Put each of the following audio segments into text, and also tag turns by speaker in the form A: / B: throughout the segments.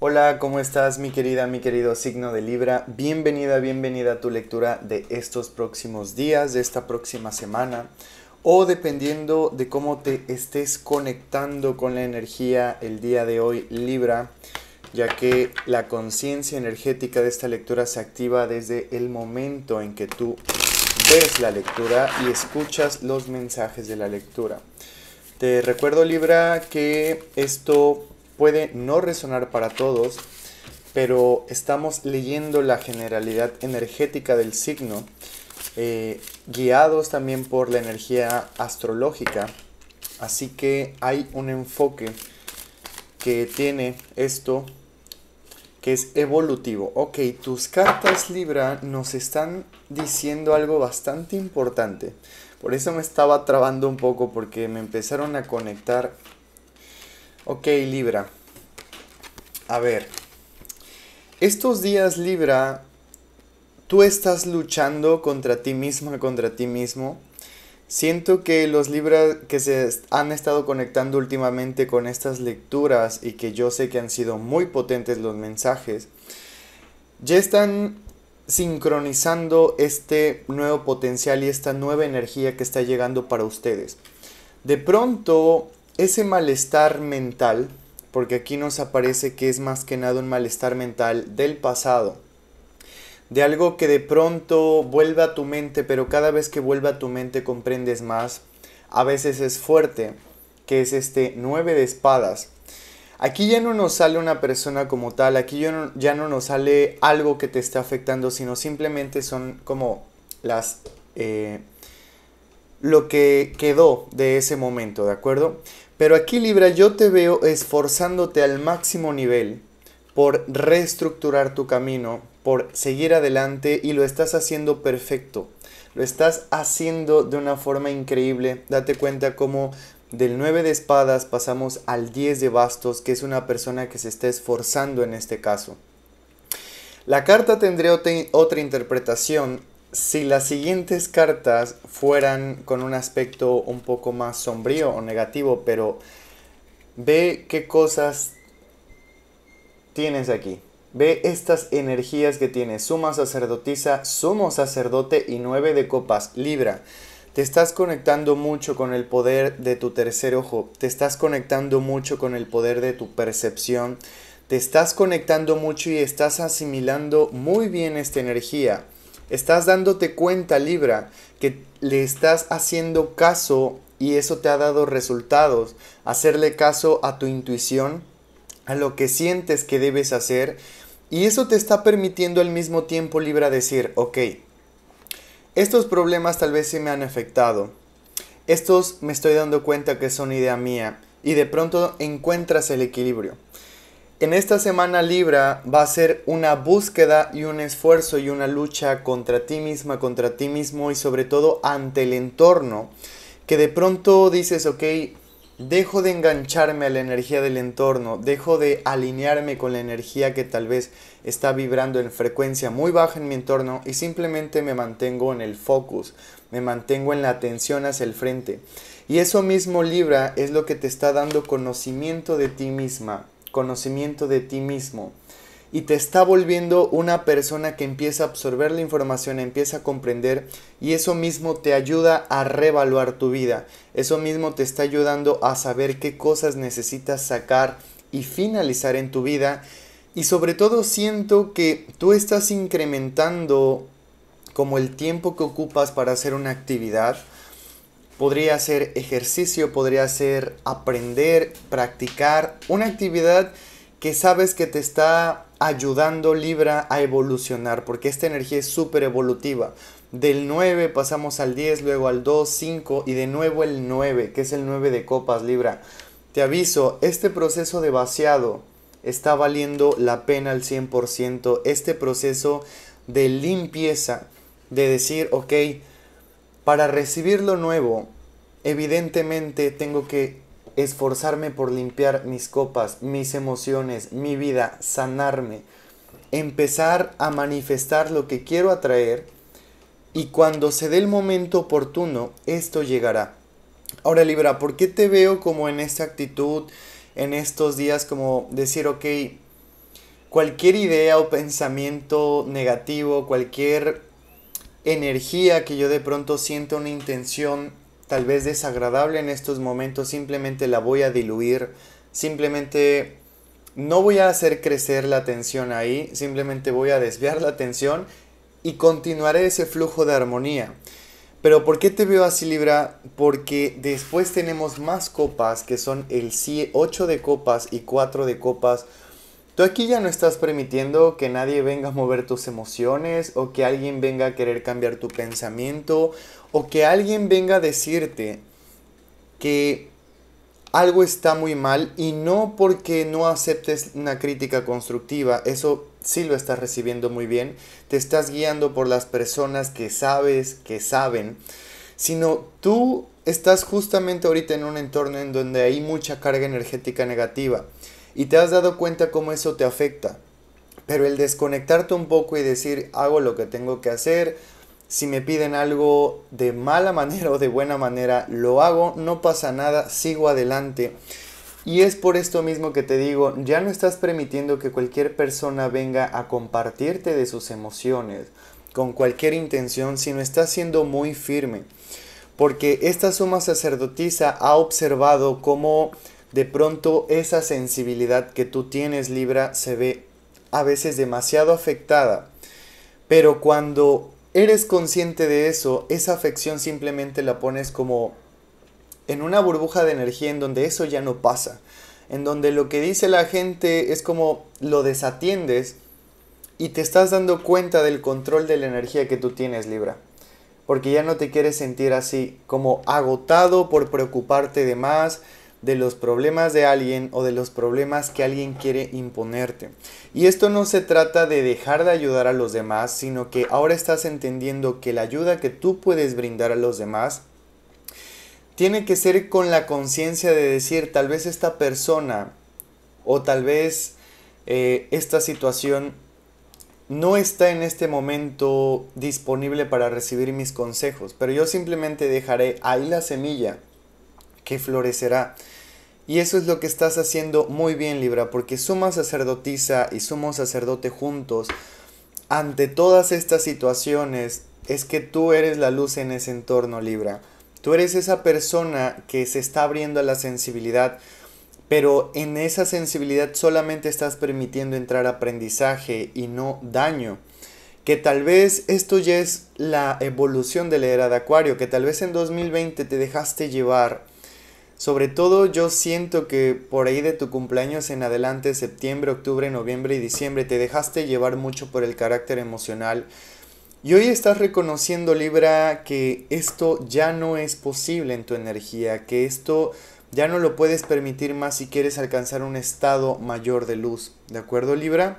A: Hola, ¿cómo estás mi querida, mi querido signo de Libra? Bienvenida, bienvenida a tu lectura de estos próximos días, de esta próxima semana, o dependiendo de cómo te estés conectando con la energía el día de hoy, Libra, ya que la conciencia energética de esta lectura se activa desde el momento en que tú ves la lectura y escuchas los mensajes de la lectura. Te recuerdo, Libra, que esto puede no resonar para todos, pero estamos leyendo la generalidad energética del signo, eh, guiados también por la energía astrológica. Así que hay un enfoque que tiene esto que es evolutivo. Ok, tus cartas Libra nos están diciendo algo bastante importante. Por eso me estaba trabando un poco porque me empezaron a conectar Ok, Libra. A ver. Estos días, Libra, tú estás luchando contra ti misma, contra ti mismo. Siento que los Libras que se han estado conectando últimamente con estas lecturas y que yo sé que han sido muy potentes los mensajes, ya están sincronizando este nuevo potencial y esta nueva energía que está llegando para ustedes. De pronto ese malestar mental, porque aquí nos aparece que es más que nada un malestar mental del pasado, de algo que de pronto vuelve a tu mente, pero cada vez que vuelve a tu mente comprendes más, a veces es fuerte, que es este nueve de espadas. Aquí ya no nos sale una persona como tal, aquí ya no, nos sale algo que te está afectando, sino simplemente son como las... Eh, lo que quedó de ese momento, ¿de acuerdo? Pero aquí Libra yo te veo esforzándote al máximo nivel por reestructurar tu camino, por seguir adelante y lo estás haciendo perfecto. Lo estás haciendo de una forma increíble. Date cuenta cómo del 9 de espadas pasamos al 10 de bastos, que es una persona que se está esforzando en este caso. La carta tendría otra interpretación si las siguientes cartas fueran con un aspecto un poco más sombrío o negativo, pero ve qué cosas tienes aquí. Ve estas energías que tienes. Suma sacerdotisa, sumo sacerdote y nueve de copas. Libra. Te estás conectando mucho con el poder de tu tercer ojo. Te estás conectando mucho con el poder de tu percepción. Te estás conectando mucho y estás asimilando muy bien esta energía. Estás dándote cuenta, Libra, que le estás haciendo caso y eso te ha dado resultados. Hacerle caso a tu intuición, a lo que sientes que debes hacer. Y eso te está permitiendo al mismo tiempo, Libra, decir, ok, estos problemas tal vez se me han afectado. Estos me estoy dando cuenta que son idea mía. Y de pronto encuentras el equilibrio. En esta semana Libra va a ser una búsqueda y un esfuerzo y una lucha contra ti misma, contra ti mismo y sobre todo ante el entorno, que de pronto dices, ok, dejo de engancharme a la energía del entorno, dejo de alinearme con la energía que tal vez está vibrando en frecuencia muy baja en mi entorno y simplemente me mantengo en el focus, me mantengo en la atención hacia el frente. Y eso mismo Libra es lo que te está dando conocimiento de ti misma conocimiento de ti mismo y te está volviendo una persona que empieza a absorber la información, empieza a comprender y eso mismo te ayuda a reevaluar tu vida. Eso mismo te está ayudando a saber qué cosas necesitas sacar y finalizar en tu vida. Y sobre todo siento que tú estás incrementando como el tiempo que ocupas para hacer una actividad, podría ser ejercicio, podría ser aprender, practicar una actividad que sabes que te está ayudando Libra a evolucionar, porque esta energía es súper evolutiva. Del 9 pasamos al 10, luego al 2, 5 y de nuevo el 9, que es el 9 de copas Libra. Te aviso, este proceso de vaciado está valiendo la pena al 100%. Este proceso de limpieza, de decir, ok, para recibir lo nuevo, Evidentemente tengo que esforzarme por limpiar mis copas, mis emociones, mi vida, sanarme, empezar a manifestar lo que quiero atraer y cuando se dé el momento oportuno, esto llegará. Ahora Libra, ¿por qué te veo como en esta actitud, en estos días, como decir, ok, cualquier idea o pensamiento negativo, cualquier energía que yo de pronto sienta una intención tal vez desagradable en estos momentos, simplemente la voy a diluir, simplemente no voy a hacer crecer la tensión ahí, simplemente voy a desviar la tensión y continuaré ese flujo de armonía. Pero ¿por qué te veo así Libra? Porque después tenemos más copas que son el 8 de copas y 4 de copas. Tú aquí ya no estás permitiendo que nadie venga a mover tus emociones o que alguien venga a querer cambiar tu pensamiento o que alguien venga a decirte que algo está muy mal y no porque no aceptes una crítica constructiva, eso sí lo estás recibiendo muy bien, te estás guiando por las personas que sabes que saben, sino tú estás justamente ahorita en un entorno en donde hay mucha carga energética negativa y te has dado cuenta cómo eso te afecta. Pero el desconectarte un poco y decir hago lo que tengo que hacer, si me piden algo de mala manera o de buena manera, lo hago, no pasa nada, sigo adelante. Y es por esto mismo que te digo, ya no estás permitiendo que cualquier persona venga a compartirte de sus emociones con cualquier intención, sino estás siendo muy firme. Porque esta suma sacerdotisa ha observado cómo de pronto esa sensibilidad que tú tienes, Libra, se ve a veces demasiado afectada. Pero cuando eres consciente de eso, esa afección simplemente la pones como en una burbuja de energía en donde eso ya no pasa, en donde lo que dice la gente es como lo desatiendes y te estás dando cuenta del control de la energía que tú tienes, Libra. Porque ya no te quieres sentir así, como agotado por preocuparte de más, de los problemas de alguien o de los problemas que alguien quiere imponerte. Y esto no se trata de dejar de ayudar a los demás, sino que ahora estás entendiendo que la ayuda que tú puedes brindar a los demás tiene que ser con la conciencia de decir tal vez esta persona o tal vez eh, esta situación no está en este momento disponible para recibir mis consejos, pero yo simplemente dejaré ahí la semilla que florecerá. Y eso es lo que estás haciendo muy bien, Libra, porque suma sacerdotisa y sumo sacerdote juntos, ante todas estas situaciones, es que tú eres la luz en ese entorno, Libra. Tú eres esa persona que se está abriendo a la sensibilidad, pero en esa sensibilidad solamente estás permitiendo entrar aprendizaje y no daño. Que tal vez esto ya es la evolución de la era de Acuario, que tal vez en 2020 te dejaste llevar sobre todo yo siento que por ahí de tu cumpleaños en adelante, septiembre, octubre, noviembre y diciembre, te dejaste llevar mucho por el carácter emocional. Y hoy estás reconociendo, Libra, que esto ya no es posible en tu energía, que esto ya no lo puedes permitir más si quieres alcanzar un estado mayor de luz. ¿De acuerdo, Libra?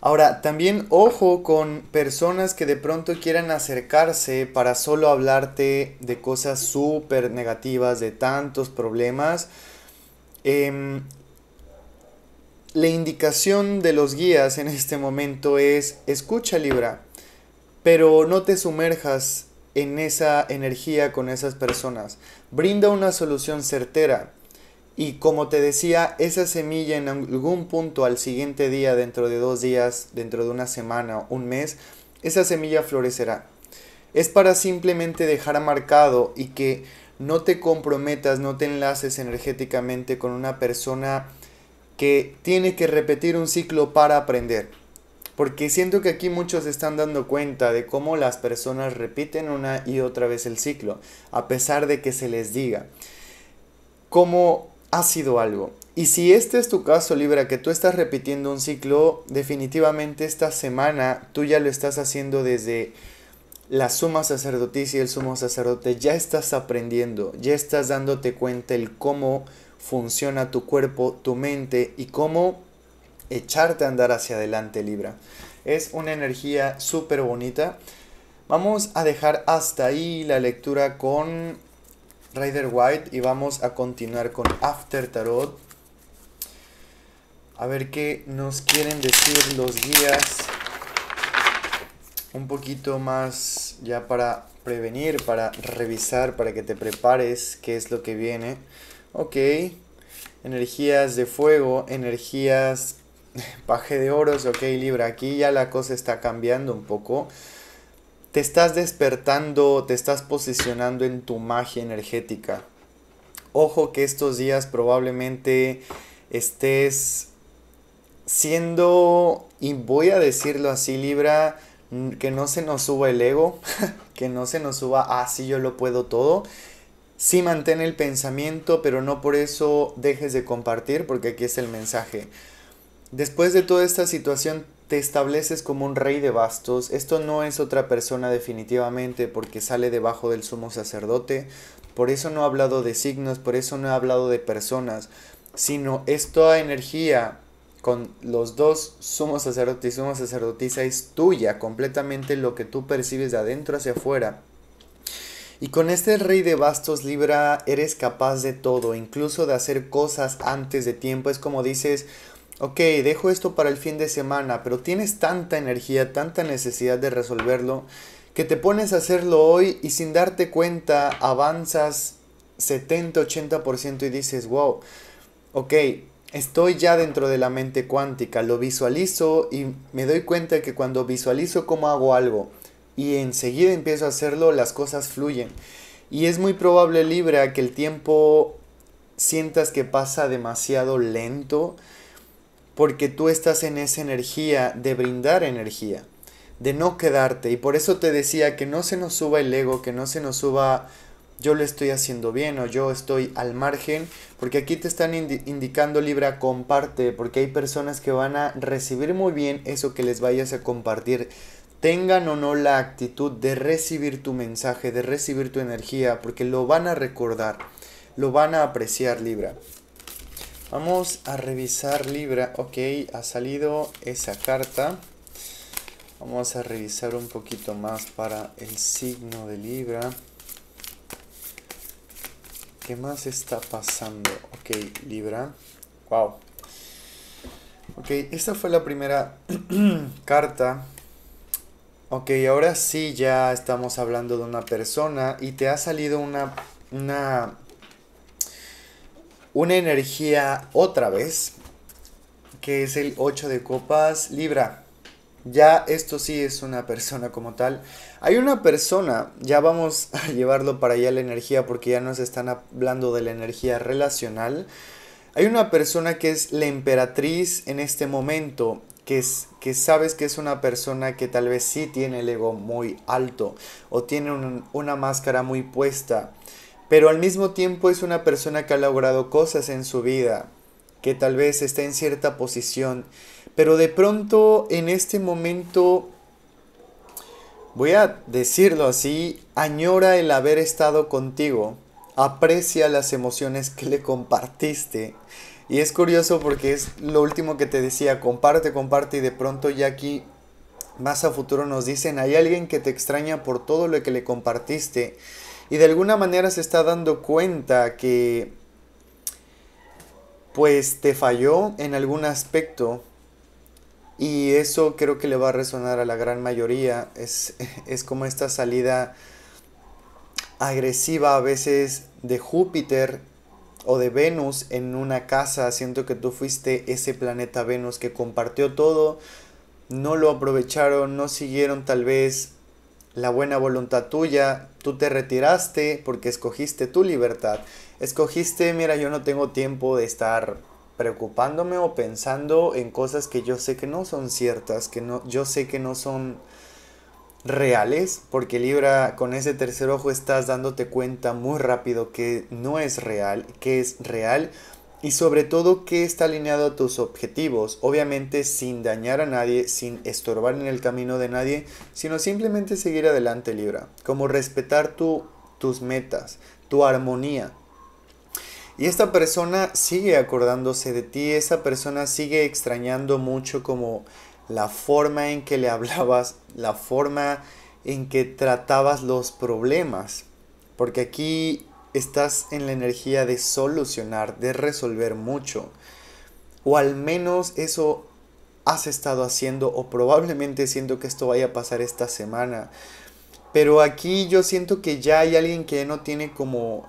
A: Ahora, también ojo con personas que de pronto quieran acercarse para solo hablarte de cosas súper negativas, de tantos problemas. Em, la indicación de los guías en este momento es, escucha Libra, pero no te sumerjas en esa energía con esas personas. Brinda una solución certera. Y como te decía, esa semilla en algún punto al siguiente día, dentro de dos días, dentro de una semana, o un mes, esa semilla florecerá. Es para simplemente dejar marcado y que no te comprometas, no te enlaces energéticamente con una persona que tiene que repetir un ciclo para aprender. Porque siento que aquí muchos están dando cuenta de cómo las personas repiten una y otra vez el ciclo, a pesar de que se les diga. Cómo ha sido algo. Y si este es tu caso, Libra, que tú estás repitiendo un ciclo, definitivamente esta semana tú ya lo estás haciendo desde la suma sacerdotisa y el sumo sacerdote. Ya estás aprendiendo, ya estás dándote cuenta el cómo funciona tu cuerpo, tu mente y cómo echarte a andar hacia adelante, Libra. Es una energía súper bonita. Vamos a dejar hasta ahí la lectura con Rider White y vamos a continuar con After Tarot. A ver qué nos quieren decir los guías. Un poquito más ya para prevenir, para revisar, para que te prepares qué es lo que viene. Ok. Energías de fuego, energías paje de oros, ok Libra. Aquí ya la cosa está cambiando un poco te estás despertando, te estás posicionando en tu magia energética. Ojo que estos días probablemente estés siendo, y voy a decirlo así Libra, que no se nos suba el ego, que no se nos suba, así ah, yo lo puedo todo. Sí mantén el pensamiento, pero no por eso dejes de compartir, porque aquí es el mensaje. Después de toda esta situación te estableces como un rey de bastos. Esto no es otra persona definitivamente porque sale debajo del sumo sacerdote. Por eso no he hablado de signos, por eso no he hablado de personas, sino es toda energía con los dos sumo sacerdotes y sacerdotisa es tuya, completamente lo que tú percibes de adentro hacia afuera. Y con este rey de bastos Libra eres capaz de todo, incluso de hacer cosas antes de tiempo. Es como dices, ok, dejo esto para el fin de semana, pero tienes tanta energía, tanta necesidad de resolverlo, que te pones a hacerlo hoy y sin darte cuenta avanzas 70-80% y dices, wow, ok, estoy ya dentro de la mente cuántica, lo visualizo y me doy cuenta que cuando visualizo cómo hago algo y enseguida empiezo a hacerlo, las cosas fluyen. Y es muy probable, Libra, que el tiempo sientas que pasa demasiado lento porque tú estás en esa energía de brindar energía, de no quedarte. Y por eso te decía que no se nos suba el ego, que no se nos suba yo lo estoy haciendo bien o yo estoy al margen, porque aquí te están indicando Libra, comparte, porque hay personas que van a recibir muy bien eso que les vayas a compartir. Tengan o no la actitud de recibir tu mensaje, de recibir tu energía, porque lo van a recordar, lo van a apreciar Libra. Vamos a revisar Libra. Ok, ha salido esa carta. Vamos a revisar un poquito más para el signo de Libra. ¿Qué más está pasando? Ok, Libra. Wow. Ok, esta fue la primera carta. Ok, ahora sí ya estamos hablando de una persona y te ha salido una, una una energía otra vez, que es el 8 de copas Libra. Ya esto sí es una persona como tal. Hay una persona, ya vamos a llevarlo para allá la energía porque ya nos están hablando de la energía relacional. Hay una persona que es la emperatriz en este momento, que, es, que sabes que es una persona que tal vez sí tiene el ego muy alto o tiene una máscara muy puesta pero al mismo tiempo es una persona que ha logrado cosas en su vida, que tal vez está en cierta posición, pero de pronto en este momento, voy a decirlo así, añora el haber estado contigo, aprecia las emociones que le compartiste. Y es curioso porque es lo último que te decía, comparte, comparte y de pronto ya aquí más a futuro nos dicen, hay alguien que te extraña por todo lo que le compartiste y de alguna manera se está dando cuenta que pues te falló en algún aspecto y eso creo que le va a resonar a la gran mayoría. Es, es como esta salida agresiva a veces de Júpiter o de Venus en una casa. Siento que tú fuiste ese planeta Venus que compartió todo. No lo aprovecharon, no siguieron tal vez la buena voluntad tuya, tú te retiraste porque escogiste tu libertad. Escogiste, mira, yo no tengo tiempo de estar preocupándome o pensando en cosas que yo sé que no son ciertas, que no yo sé que no son reales, porque Libra con ese tercer ojo estás dándote cuenta muy rápido que no es real, que es real y sobre todo que está alineado a tus objetivos, obviamente sin dañar a nadie, sin estorbar en el camino de nadie, sino simplemente seguir adelante Libra, como respetar tus metas, tu armonía. Y esta persona sigue acordándose de ti, esa persona sigue extrañando mucho como la forma en que le hablabas, la forma en que tratabas los problemas, porque aquí estás en la energía de solucionar, de resolver mucho. O al menos eso has estado haciendo o probablemente siento que esto vaya a pasar esta semana. Pero aquí yo siento que ya hay alguien que no tiene como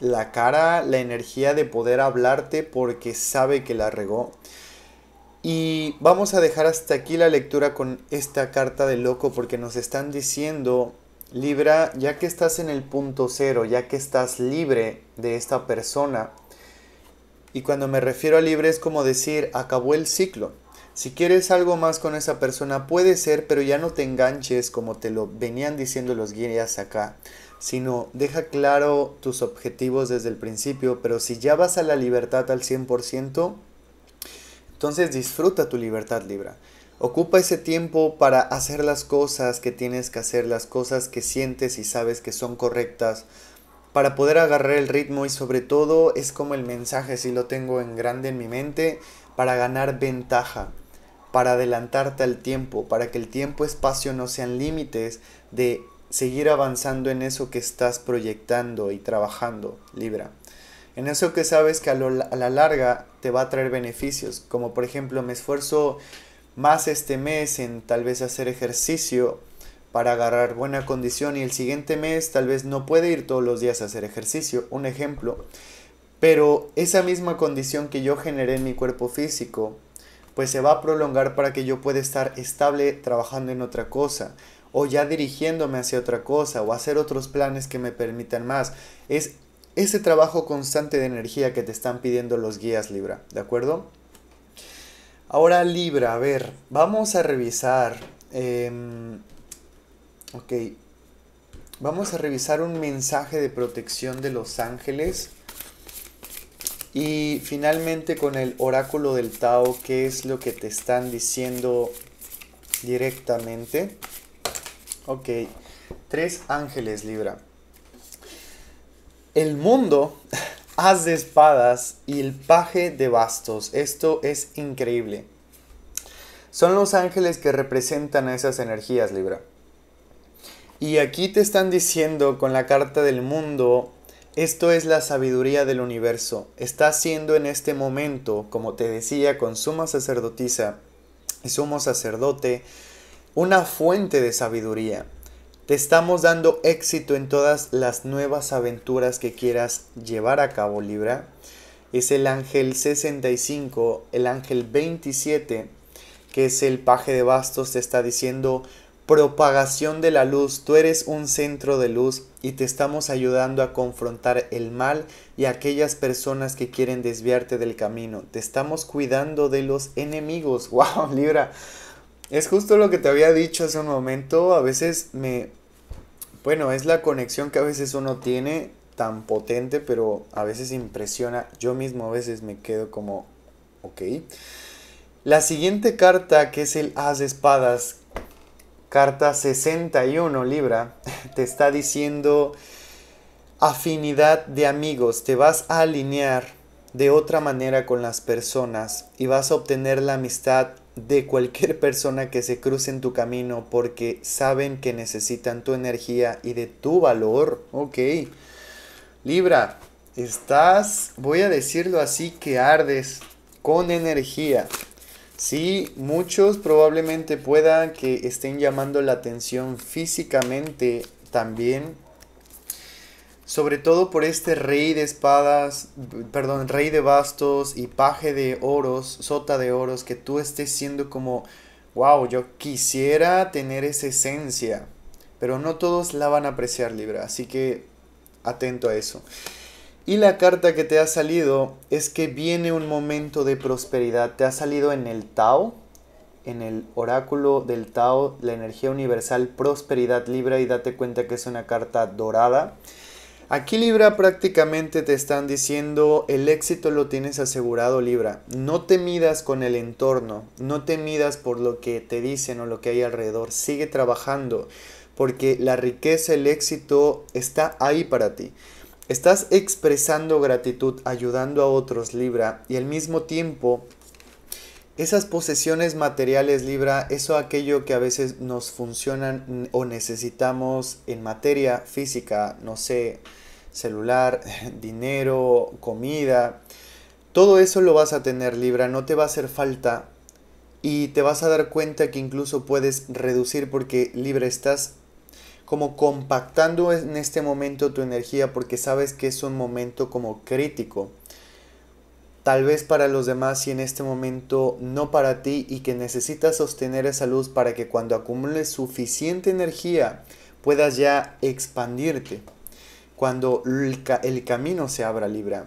A: la cara, la energía de poder hablarte porque sabe que la regó. Y vamos a dejar hasta aquí la lectura con esta carta de loco porque nos están diciendo Libra, ya que estás en el punto cero, ya que estás libre de esta persona, y cuando me refiero a libre es como decir, acabó el ciclo. Si quieres algo más con esa persona, puede ser, pero ya no te enganches como te lo venían diciendo los guías acá, sino deja claro tus objetivos desde el principio, pero si ya vas a la libertad al 100%, entonces disfruta tu libertad Libra. Ocupa ese tiempo para hacer las cosas que tienes que hacer, las cosas que sientes y sabes que son correctas, para poder agarrar el ritmo y sobre todo es como el mensaje, si lo tengo en grande en mi mente, para ganar ventaja, para adelantarte al tiempo, para que el tiempo-espacio no sean límites de seguir avanzando en eso que estás proyectando y trabajando, Libra. En eso que sabes que a, a, la larga te va a traer beneficios, como por ejemplo me esfuerzo más este mes en tal vez hacer ejercicio para agarrar buena condición y el siguiente mes tal vez no puede ir todos los días a hacer ejercicio, un ejemplo, pero esa misma condición que yo generé en mi cuerpo físico, pues se va a prolongar para que yo pueda estar estable trabajando en otra cosa o ya dirigiéndome hacia otra cosa o hacer otros planes que me permitan más. Es ese trabajo constante de energía que te están pidiendo los guías Libra, ¿de acuerdo? Ahora Libra, a ver, vamos a revisar. Em, ok, vamos a revisar un mensaje de protección de los ángeles. Y finalmente con el oráculo del Tao, ¿qué es lo que te están diciendo directamente? Ok, tres ángeles Libra. El mundo As de espadas y el paje de bastos. Esto es increíble. Son los ángeles que representan a esas energías, Libra. Y aquí te están diciendo con la carta del mundo, esto es la sabiduría del universo. Está siendo en este momento, como te decía, con suma sacerdotisa y sumo sacerdote, una fuente de sabiduría. Te estamos dando éxito en todas las nuevas aventuras que quieras llevar a cabo, Libra. Es el ángel 65, el ángel 27, que es el paje de bastos, te está diciendo propagación de la luz. Tú eres un centro de luz y te estamos ayudando a confrontar el mal y aquellas personas que quieren desviarte del camino. Te estamos cuidando de los enemigos. ¡Wow, Libra! Es justo lo que te había dicho hace un momento, a veces me... Bueno, es la conexión que a veces uno tiene tan potente, pero a veces impresiona. Yo mismo a veces me quedo como, ok. La siguiente carta, que es el As de Espadas, carta 61 Libra, te está diciendo afinidad de amigos, te vas a alinear de otra manera con las personas y vas a obtener la amistad de cualquier persona que se cruce en tu camino porque saben que necesitan tu energía y de tu valor. Ok. Libra, estás, voy a decirlo así, que ardes con energía. Sí, muchos probablemente puedan que estén llamando la atención físicamente también sobre todo por este rey de espadas, perdón, rey de bastos y paje de oros, sota de oros, que tú estés siendo como, wow, yo quisiera tener esa esencia, pero no todos la van a apreciar Libra, así que atento a eso. Y la carta que te ha salido es que viene un momento de prosperidad, te ha salido en el Tao, en el oráculo del Tao, la energía universal, prosperidad Libra, y date cuenta que es una carta dorada Aquí Libra prácticamente te están diciendo el éxito lo tienes asegurado Libra. No te midas con el entorno, no te midas por lo que te dicen o lo que hay alrededor. Sigue trabajando porque la riqueza, el éxito está ahí para ti. Estás expresando gratitud, ayudando a otros Libra y al mismo tiempo esas posesiones materiales Libra, eso aquello que a veces nos funcionan o necesitamos en materia física, no sé, celular, dinero, comida. Todo eso lo vas a tener Libra, no te va a hacer falta y te vas a dar cuenta que incluso puedes reducir porque Libra estás como compactando en este momento tu energía porque sabes que es un momento como crítico. Tal vez para los demás y en este momento no para ti y que necesitas sostener esa luz para que cuando acumules suficiente energía puedas ya expandirte cuando el, camino se abra, Libra.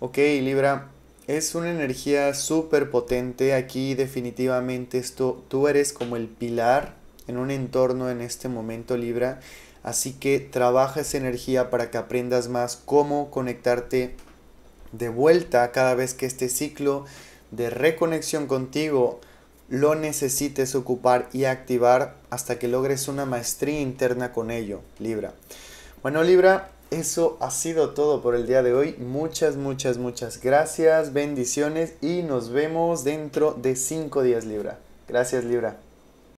A: Ok, Libra, es una energía súper potente. Aquí definitivamente esto, tú eres como el pilar en un entorno en este momento, Libra. Así que trabaja esa energía para que aprendas más cómo conectarte de vuelta cada vez que este ciclo de reconexión contigo lo necesites ocupar y activar hasta que logres una maestría interna con ello, Libra. Bueno, Libra, eso ha sido todo por el día de hoy. Muchas, muchas, muchas gracias, bendiciones y nos vemos dentro de cinco días, Libra. Gracias, Libra.